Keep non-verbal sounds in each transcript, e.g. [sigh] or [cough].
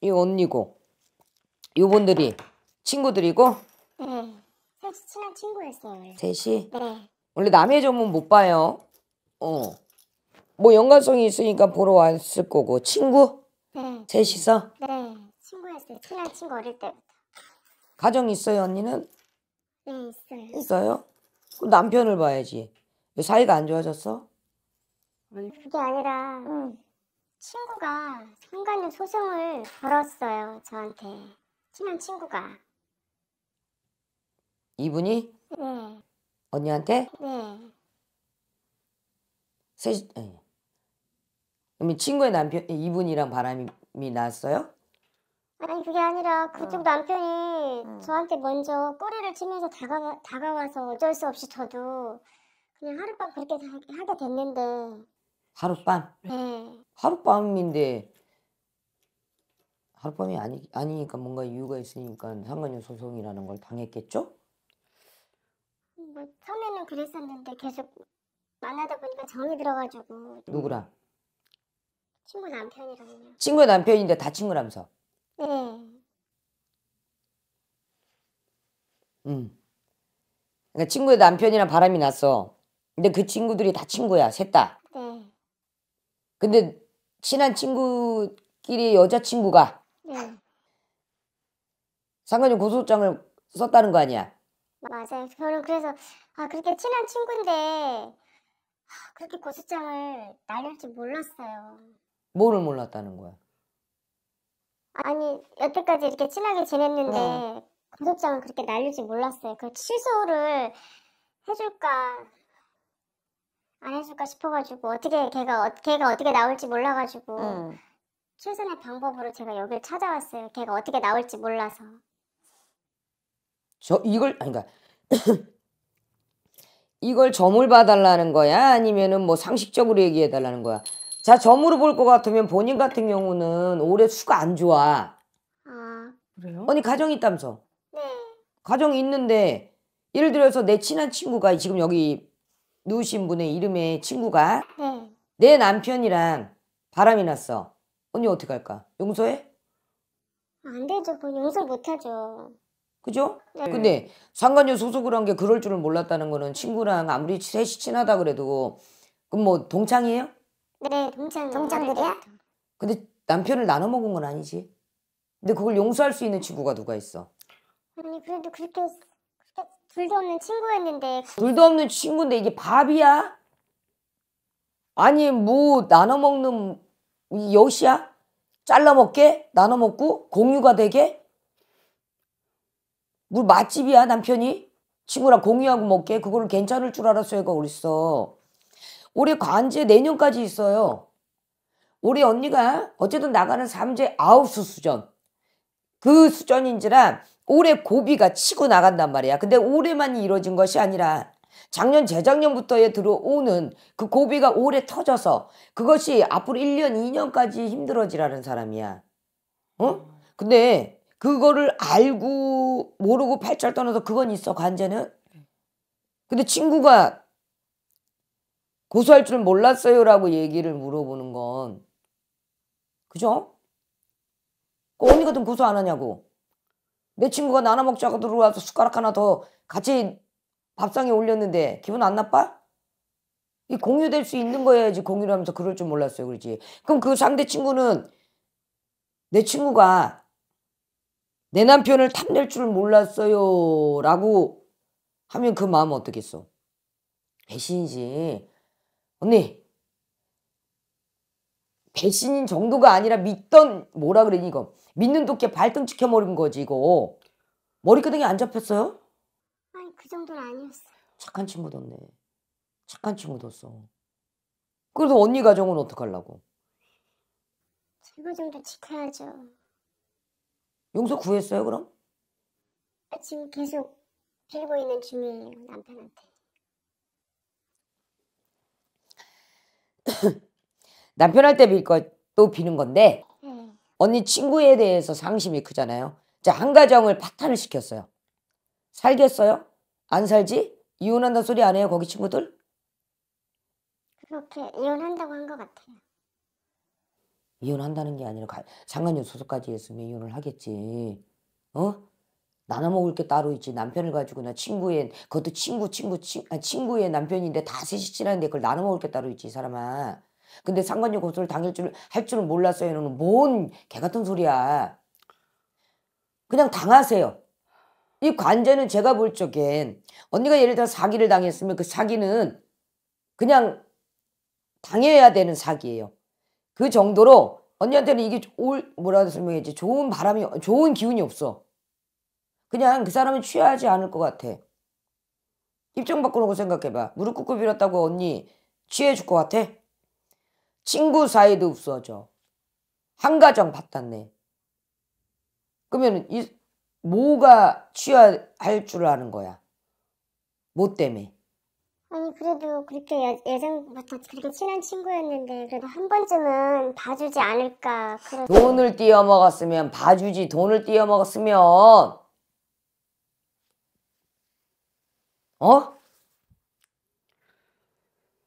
이 언니고 요분들이 친구들이고 네. 셋이 친한 친구였어요 원래. 셋이? 네. 원래 남의 점은 못 봐요. 어. 뭐 연관성이 있으니까 보러 왔을 거고 친구? 네. 셋이서? 네. 친구였어요. 친한 친구 어릴 때부터. 가정 있어요 언니는? 네 있어요. 있어요? 그럼 남편을 봐야지. 왜 사이가 안 좋아졌어? 그게 아니라 응. 친구가 상관의 소송을 걸었어요, 저한테. 친한 친구가. 이분이? 네. 언니한테? 네. 셋이 그럼 친구의 남편, 이분이랑 바람이 났어요? 아니 그게 아니라 그쪽 어. 남편이 어. 저한테 먼저 꼬리를 치면서 다가, 다가와서 어쩔 수 없이 저도 그냥 하룻밤 그렇게 하게 됐는데 하룻밤? 응. 네. 하룻밤인데 하룻밤이 아니, 아니니까 뭔가 이유가 있으니까 상관녀 소송이라는 걸 당했겠죠? 뭐 처음에는 그랬었는데 계속 만나다 보니까 정이 들어가지고 누구랑? 친구 남편이랑요. 친구 남편인데 다 친구라면서? 네. 음. 그러니까 친구의 남편이랑 바람이 났어. 근데 그 친구들이 다 친구야, 셋 다. 근데 친한 친구끼리 여자친구가 응. 네. 상관이 고소장을 썼다는 거 아니야? 맞아요. 저는 그래서 아 그렇게 친한 친구인데 아, 그렇게 고소장을 날릴 줄 몰랐어요. 뭐를 몰랐다는 거야? 아니 여태까지 이렇게 친하게 지냈는데 어. 고소장을 그렇게 날릴 줄 몰랐어요. 그 취소를 해줄까 안 해줄까 싶어가지고 어떻게 걔가 어, 걔가 어떻게 나올지 몰라가지고 음. 최선의 방법으로 제가 여기를 찾아왔어요. 걔가 어떻게 나올지 몰라서. 저 이걸 아니 까 그러니까 [coughs] 이걸 점을 봐달라는 거야 아니면은 뭐 상식적으로 얘기해 달라는 거야. 자 점으로 볼 것 같으면 본인 같은 경우는 올해 수가 안 좋아. 아 그래요? 아니 가정 이 있다면서. 네. 가정 이 있는데 예를 들어서 내 친한 친구가 지금 여기 누우신 분의 이름에 친구가 네. 내 남편이랑 바람이 났어. 언니 어떻게 할까? 용서해? 안 되죠. 그 용서 못 하죠. 그죠? 네. 근데 상관녀 소속을 한게 그럴 줄을 몰랐다는 거는 친구랑 아무리 셋이 친하다 그래도 그럼 뭐 동창이에요? 네, 동창. 동창들이야? 근데 남편을 나눠 먹은 건 아니지. 근데 그걸 용서할 수 있는 친구가 누가 있어? 아니 그래도 그렇게 불도 없는 친구였는데 불도 없는 친구인데 이게 밥이야? 아니 뭐 나눠 먹는 여시야? 잘라 먹게? 나눠 먹고? 공유가 되게? 물 맛집이야 남편이? 친구랑 공유하고 먹게? 그거를 괜찮을 줄 알았어 애가 어딨어 올해 관제 내년까지 있어요 우리 언니가 어쨌든 나가는 삼재 아홉 수수전 그 수전인지라 올해 고비가 치고 나간단 말이야. 근데 올해만 이루어진 것이 아니라 작년 재작년부터에 들어오는 그 고비가 올해 터져서 그것이 앞으로 1년 2년까지 힘들어지라는 사람이야. 어? 근데 그거를 알고 모르고 팔절 떠나서 그건 있어 관제는. 근데 친구가 고소할 줄 몰랐어요라고 얘기를 물어보는 건 그죠? 그 언니 같은 고소 안 하냐고. 내 친구가 나눠 먹자고 들어와서 숟가락 하나 더 같이 밥상에 올렸는데 기분 안 나빠? 이 공유될 수 있는 거여야지 공유를 하면서 그럴 줄 몰랐어요. 그렇지 그럼 그 상대 친구는 내 친구가 내 남편을 탐낼 줄 몰랐어요. 라고 하면 그 마음은 어떻겠어? 배신이지. 언니, 배신인 정도가 아니라 믿던 뭐라 그러니 이거 믿는 도끼에 발등 찍혀버린 거지 이거 머리끄덩이 안 잡혔어요? 아니 그 정도는 아니었어 요 착한 친구 뒀네 착한 친구 뒀어 그래도 언니 가정은 어떡하려고 제발 정도 지켜야죠 용서 구했어요 그럼? 아, 지금 계속 빌고 있는 중이에요 남편한테 [coughs] 남편 할 때 빌것또 비는 건데 언니 친구에 대해서 상심이 크잖아요. 자, 한 가정을 파탄을 시켰어요. 살겠어요? 안 살지? 이혼한다 소리 안 해요, 거기 친구들? 그렇게 이혼한다고 한 것 같아요. 이혼한다는 게 아니라 상관이 소속까지 했으면 이혼을 하겠지. 어? 나눠 먹을 게 따로 있지. 남편을 가지고 나 친구의 그것도 친구 친구 친, 아, 친구의 남편인데 다 셋이 친한데 그걸 나눠 먹을 게 따로 있지 이 사람아. 근데 상관료 고소를 당일 줄, 할 줄은 몰랐어요. 너는 뭔 개 같은 소리야. 그냥 당하세요. 이 관제는 제가 볼 적엔 언니가 예를 들어 사기를 당했으면 그 사기는 그냥 당해야 되는 사기예요. 그 정도로 언니한테는 이게 올 뭐라 설명했지 좋은 바람이 좋은 기운이 없어. 그냥 그 사람은 취하지 않을 것 같아. 입장 바꾸는 거 생각해봐. 무릎 꿇고 빌었다고 언니 취해줄 것 같아? 친구 사이도 없어져. 한 가정 받았네. 그러면 이 뭐가 취할 줄 아는 거야? 뭐 때문에? 아니 그래도 그렇게 예전부터 뭐 그렇게 친한 친구였는데 그래도 한 번쯤은 봐주지 않을까 그런... 돈을 띄어먹었으면 봐주지 돈을 띄어먹었으면 어?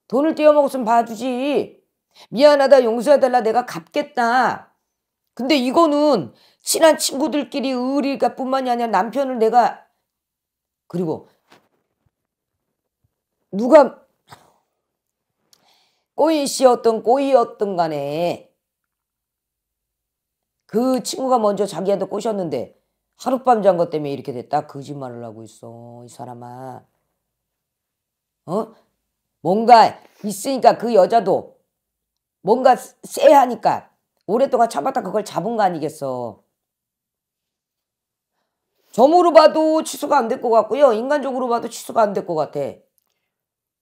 돈을 띄어먹었으면 봐주지 미안하다 용서해달라 내가 갚겠다. 근데 이거는 친한 친구들끼리 의리가 뿐만이 아니라 남편을 내가 그리고 누가 꼬이 씨였던 꼬이였던 간에 그 친구가 먼저 자기한테 꼬셨는데 하룻밤 잔 것 때문에 이렇게 됐다 거짓말을 하고 있어 이 사람아 어 뭔가 있으니까 그 여자도 뭔가 쎄하니까 오랫동안 참았다 그걸 잡은 거 아니겠어. 점으로 봐도 취소가 안 될 것 같고요. 인간적으로 봐도 취소가 안 될 것 같아.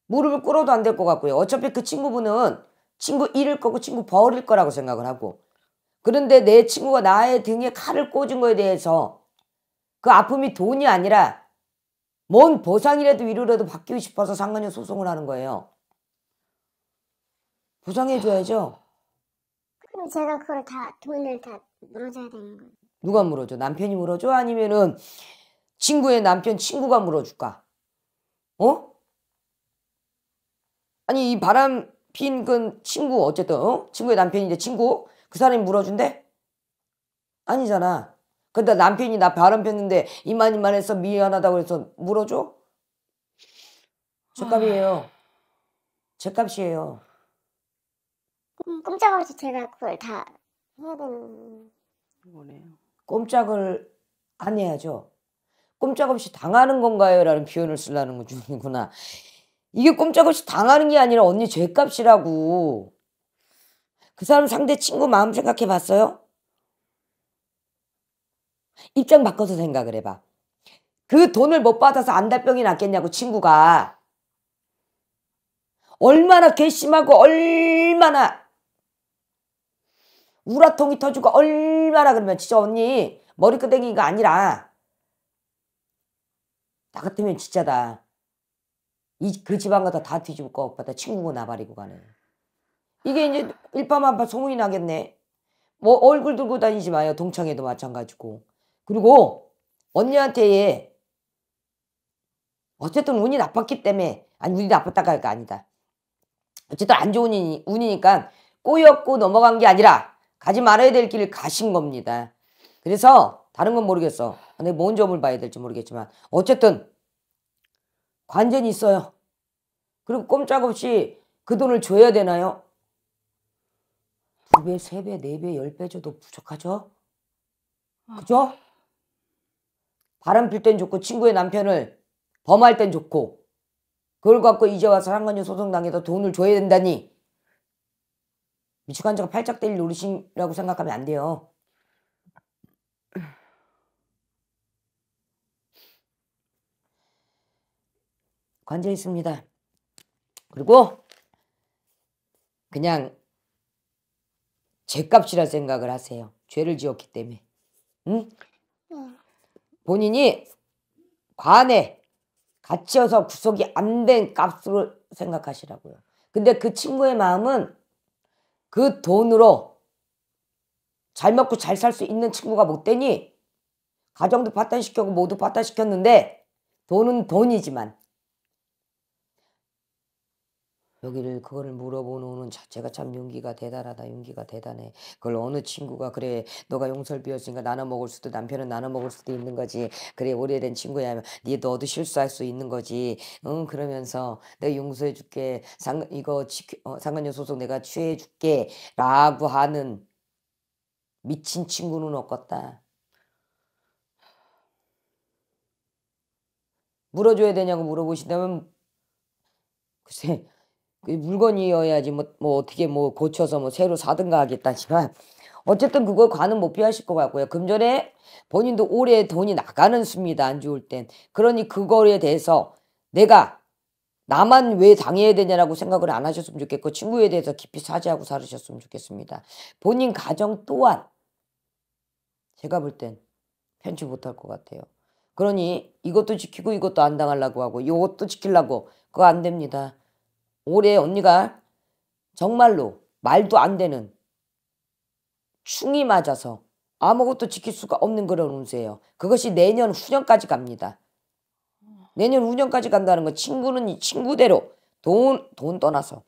무릎을 꿇어도 안 될 것 같고요. 어차피 그 친구분은 친구 잃을 거고 친구 버릴 거라고 생각을 하고 그런데 내 친구가 나의 등에 칼을 꽂은 거에 대해서 그 아픔이 돈이 아니라 뭔 보상이라도 위로라도 받기 싶어서 상관이 소송을 하는 거예요. 보상해줘야죠. 그럼 제가 그걸 다 돈을 다 물어줘야 되는 거예요. 누가 물어줘? 남편이 물어줘? 아니면은 친구의 남편 친구가 물어줄까? 어? 아니 이 바람 핀그 친구 어쨌든 어? 친구의 남편이 이 친구 그 사람이 물어준대? 아니잖아. 근데 그러니까 남편이 나 바람 폈는데 이만 이만해서 미안하다고 해서 물어줘? 제 값이에요. 제 값이에요. 음, 꼼짝없이 제가 그걸 다 해야 되는 거네요. 꼼짝을 안 해야죠. 꼼짝없이 당하는 건가요? 라는 표현을 쓰려는 거 중이구나. 이게 꼼짝없이 당하는 게 아니라 언니 죄값이라고. 그 사람 상대 친구 마음 생각해 봤어요? 입장 바꿔서 생각을 해봐. 그 돈을 못 받아서 안달병이 났겠냐고 친구가. 얼마나 괘씸하고 얼마나 우라통이 터지고 얼마나 그러면 진짜 언니 머리끄댕이가 아니라 나 같으면 진짜다. 이 그 집안 가다 다 뒤집을 거 오빠다 친구고 나발이고 가네. 이게 이제 일밤만파 소문이 나겠네. 뭐 얼굴 들고 다니지 마요. 동창회도 마찬가지고. 그리고 언니한테 어쨌든 운이 나빴기 때문에 아니 운이 나빴다가 할거 아니다. 어쨌든 안 좋은 운이, 운이니까 꼬였고 넘어간 게 아니라 가지 말아야 될 길을 가신 겁니다. 그래서 다른 건 모르겠어. 근데 뭔 점을 봐야 될지 모르겠지만 어쨌든 관전이 있어요. 그리고 꼼짝없이 그 돈을 줘야 되나요? 두 배, 세 배, 네 배, 열 배 줘도 부족하죠? 아. 그죠? 바람 필땐 좋고 친구의 남편을 범할 땐 좋고 그걸 갖고 이제 와서 상관료 소송당해서 돈을 줘야 된다니 미축적으로 팔짝대일 노릇이라고 생각하면 안 돼요. 관절 있습니다. 그리고 그냥 죄값이라 생각을 하세요. 죄를 지었기 때문에. 응? 본인이 관에 갇혀서 구속이 안 된 값으로 생각하시라고요. 근데 그 친구의 마음은 그 돈으로 잘 먹고 잘 살 수 있는 친구가 못 되니 가정도 파탄시켰고 모두 파탄시켰는데 돈은 돈이지만 여기를 그거를 물어보는 자체가 참 용기가 대단하다 용기가 대단해 그걸 어느 친구가 그래 너가 용서를비웠으니까 나눠 먹을 수도 남편은 나눠 먹을 수도 있는 거지 그래 오래된 친구야 니면네 너도 실수할 수 있는 거지 응 그러면서 내가 용서해 줄게 상 이거 어, 상관녀 소속 내가 취해 줄게 라고 하는 미친 친구는 없었다 물어줘야 되냐고 물어보신다면 [laughs] 글쎄 그 물건이어야지 뭐, 뭐 어떻게 뭐 고쳐서 뭐 새로 사든가 하겠다지만 어쨌든 그거 관은 못 피하실 것 같고요. 금전에 본인도 올해 돈이 나가는 수입니다. 안 좋을 땐. 그러니 그거에 대해서 내가 나만 왜 당해야 되냐라고 생각을 안 하셨으면 좋겠고 친구에 대해서 깊이 사죄하고 살으셨으면 좋겠습니다. 본인 가정 또한 제가 볼 땐 편치 못할 것 같아요. 그러니 이것도 지키고 이것도 안 당하려고 하고 이것도 지키려고 그거 안 됩니다. 올해 언니가 정말로 말도 안 되는 충이 맞아서 아무것도 지킬 수가 없는 그런 운세예요. 그것이 내년 후년까지 갑니다. 내년 후년까지 간다는 건 친구는 이 친구대로 돈, 돈 떠나서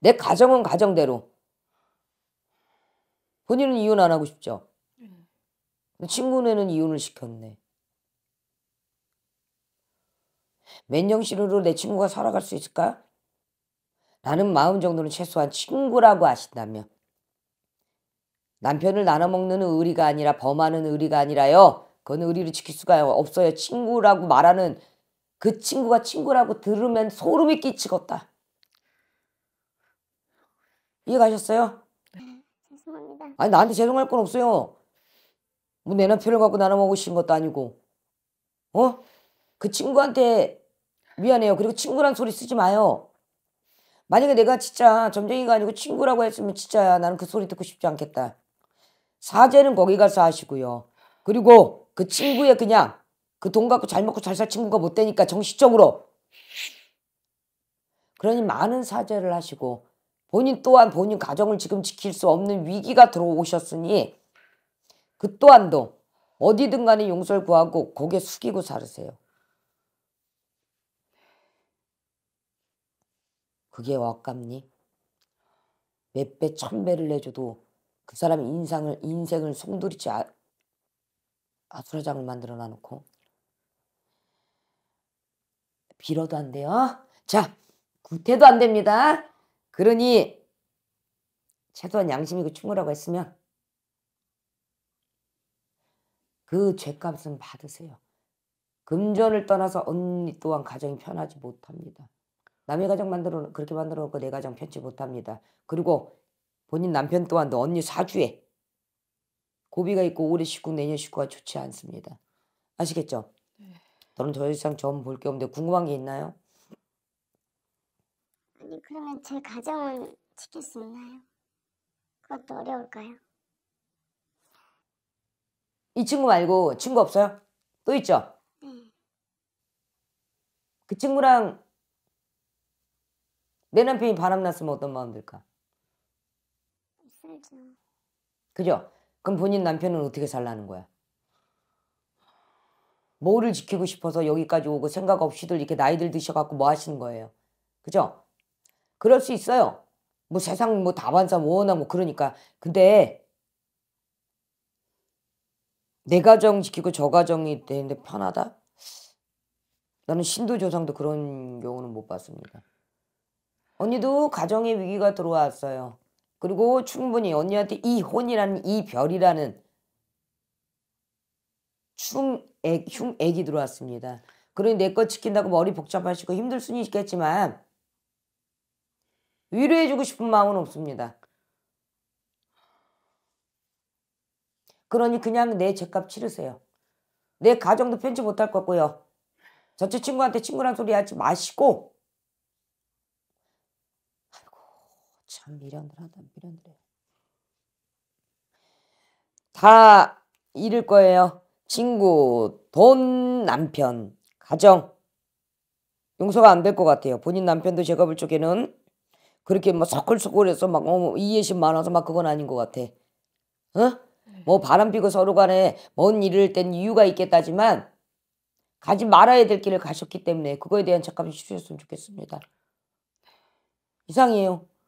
내 가정은 가정대로 본인은 이혼 안 하고 싶죠. 음. 친구네는 이혼을 시켰네. 맨정신으로 내 친구가 살아갈 수 있을까? 나는 마음 정도는 최소한 친구라고 하신다면 남편을 나눠먹는 의리가 아니라 범하는 의리가 아니라요. 그건 의리를 지킬 수가 없어요. 친구라고 말하는 그 친구가 친구라고 들으면 소름이 끼치겠다. 이해가셨어요? 네, 죄송합니다. 아니 나한테 죄송할 건 없어요. 뭐 내 남편을 갖고 나눠먹고 싶 것도 아니고 어? 그 친구한테 미안해요. 그리고 친구란 소리 쓰지 마요. 만약에 내가 진짜 점쟁이가 아니고 친구라고 했으면 진짜 나는 그 소리 듣고 싶지 않겠다. 사제는 거기 가서 하시고요. 그리고 그 친구의 그냥 그 돈 갖고 잘 먹고 잘 살 친구가 못 되니까 정식적으로 그러니 많은 사제를 하시고 본인 또한 본인 가정을 지금 지킬 수 없는 위기가 들어오셨으니 그 또한도 어디든 간에 용서를 구하고 고개 숙이고 살으세요. 그게 와깝니몇 배, 천 배를 내줘도 그사람 인상을, 인생을 송두리째 아, 아수라장을 만들어 놔놓고. 빌어도 안 돼요. 자, 구태도 안 됩니다. 그러니 최소한 양심이고 충고라고 했으면 그 죄값은 받으세요. 금전을 떠나서 언니 또한 가정이 편하지 못합니다. 남의 가정 만들어 그렇게 만들어 놓고 내 가정 편치 못합니다. 그리고 본인 남편 또한도 언니 사주에 고비가 있고 올해 식구 내년 식구가 좋지 않습니다. 아시겠죠? 네. 저는 더 이상 점 볼 게 없는데 궁금한 게 있나요? 아니 그러면 제 가정은 지킬 수 있나요? 그것도 어려울까요? 이 친구 말고 친구 없어요? 또 있죠? 네. 그 친구랑 내 남편이 바람났으면 어떤 마음 들까? 있어죠 그죠? 그럼 본인 남편은 어떻게 살라는 거야? 뭐를 지키고 싶어서 여기까지 오고 생각 없이들 이렇게 나이들 드셔갖고 뭐 하시는 거예요. 그죠? 그럴 수 있어요. 뭐 세상 뭐 다반사 뭐나 뭐 그러니까. 근데 내 가정 지키고 저 가정이 되는데 편하다? 나는 신도 조상도 그런 경우는 못 봤습니다. 언니도 가정의 위기가 들어왔어요. 그리고 충분히 언니한테 이 혼이라는 이 별이라는 충액, 흉액이 들어왔습니다. 그러니 내것 지킨다고 머리 복잡하시고 힘들 순 있겠지만 위로해주고 싶은 마음은 없습니다. 그러니 그냥 내 죄값 치르세요. 내 가정도 편치 못할 거고요. 저쪽 친구한테 친구란 소리 하지 마시고 참미련들 하다 미련들해다 잃을 거예요. 친구, 돈, 남편, 가정. 용서가 안 될 것 같아요. 본인 남편도 제가 볼 적에는 그렇게 막 뭐 서글서글해서 막 어, 이해심 많아서 막 그건 아닌 것 같아. 어? 네. 뭐 바람 피고 서로 간에 먼 일을 땐 이유가 있겠다지만 가지 말아야 될 길을 가셨기 때문에 그거에 대한 착감이 쉬셨으면 좋겠습니다. 네. 이상해요.